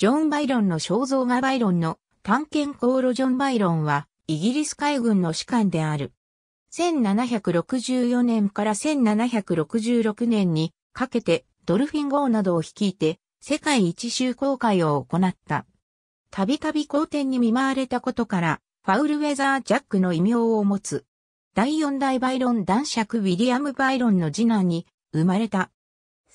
ジョン・バイロンの肖像画バイロンの探検航路ジョン・バイロンはイギリス海軍の士官である。1764年から1766年にかけてドルフィン号などを率いて世界一周航海を行った。たびたび好天に見舞われたことからファウルウェザー・ジャックの異名を持つ。第四代バイロン男爵ウィリアム・バイロンの次男に生まれた。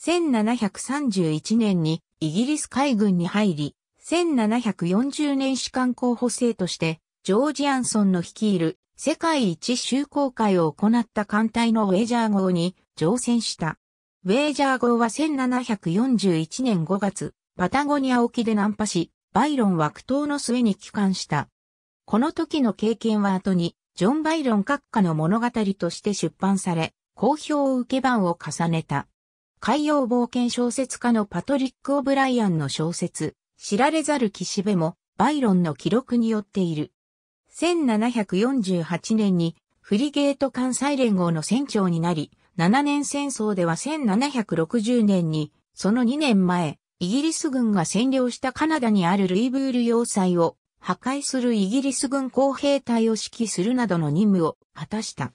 1731年にイギリス海軍に入り、1740年士官候補生として、ジョージ・アンソンの率いる世界一周航海を行った艦隊のウェジャー号に乗船した。ウェジャー号は1741年5月、パタゴニア沖で難破し、バイロンは苦闘の末に帰還した。この時の経験は後に、ジョン・バイロン閣下の物語として出版され、好評を受け版を重ねた。海洋冒険小説家のパトリック・オブライアンの小説、知られざる岸辺も、バイロンの記録によっている。1748年に、フリゲート艦載連合の船長になり、7年戦争では1760年に、その2年前、イギリス軍が占領したカナダにあるルイブール要塞を破壊するイギリス軍工兵隊を指揮するなどの任務を果たした。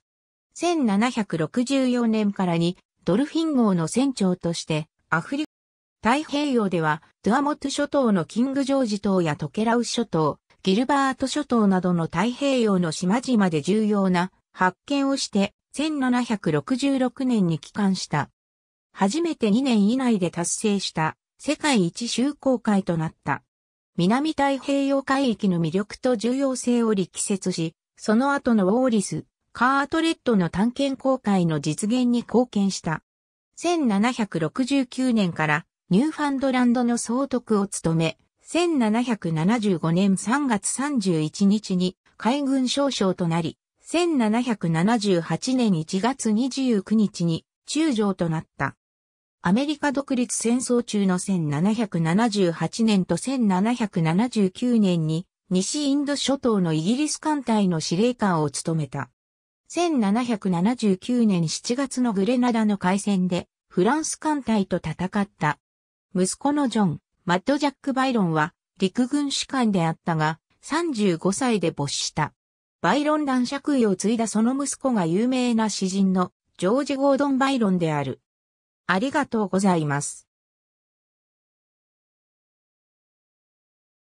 1764年からにドルフィン号の船長として、アフリカ、太平洋では、トゥアモト諸島のキングジョージ島やトケラウ諸島、ギルバート諸島などの太平洋の島々で重要な発見をして、1766年に帰還した。初めて2年以内で達成した世界一周航海となった。南太平洋海域の魅力と重要性を力説し、その後のウォーリス、カートレットの探検公開の実現に貢献した。1769年からニューファンドランドの総督を務め、1775年3月31日に海軍少将となり、1778年1月29日に中将となった。アメリカ独立戦争中の1778年と1779年に西インド諸島のイギリス艦隊の司令官を務めた。1779年7月のグレナダの海戦でフランス艦隊と戦った。息子のジョン、マッド・ジャック・バイロンは陸軍士官であったが35歳で没した。バイロン男爵位を継いだその息子が有名な詩人のジョージ・ゴードン・バイロンである。ありがとうございます。